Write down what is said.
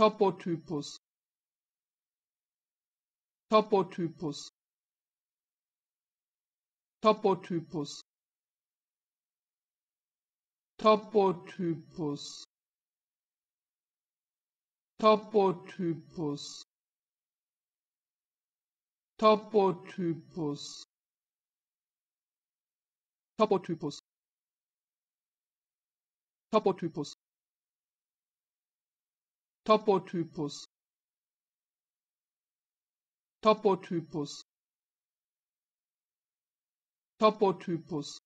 topotypus topotypus topotypus topotypus topotypus topotypus topotypus topotypus Topotypus Topotypus Topotypus